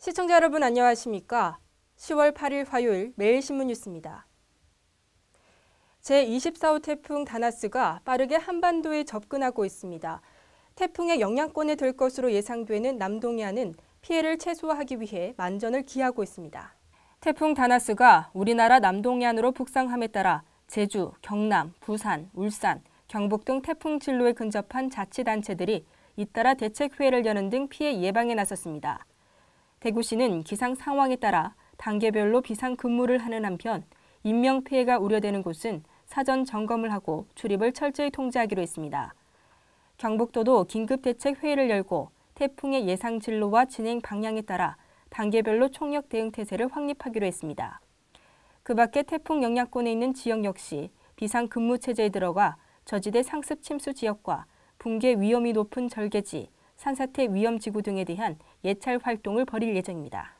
시청자 여러분 안녕하십니까? 10월 8일 화요일 매일신문 뉴스입니다. 제24호 태풍 다나스가 빠르게 한반도에 접근하고 있습니다. 태풍의 영향권에 들 것으로 예상되는 남동해안은 피해를 최소화하기 위해 만전을 기하고 있습니다. 태풍 다나스가 우리나라 남동해안으로 북상함에 따라 제주, 경남, 부산, 울산, 경북 등 태풍 진로에 근접한 자치단체들이 잇따라 대책 회의를 여는 등 피해 예방에 나섰습니다. 대구시는 기상 상황에 따라 단계별로 비상 근무를 하는 한편 인명 피해가 우려되는 곳은 사전 점검을 하고 출입을 철저히 통제하기로 했습니다. 경북도도 긴급대책회의를 열고 태풍의 예상 진로와 진행 방향에 따라 단계별로 총력 대응 태세를 확립하기로 했습니다. 그 밖에 태풍 영향권에 있는 지역 역시 비상 근무 체제에 들어가 저지대 상습 침수 지역과 붕괴 위험이 높은 절개지, 산사태 위험 지구 등에 대한 예찰 활동을 벌일 예정입니다.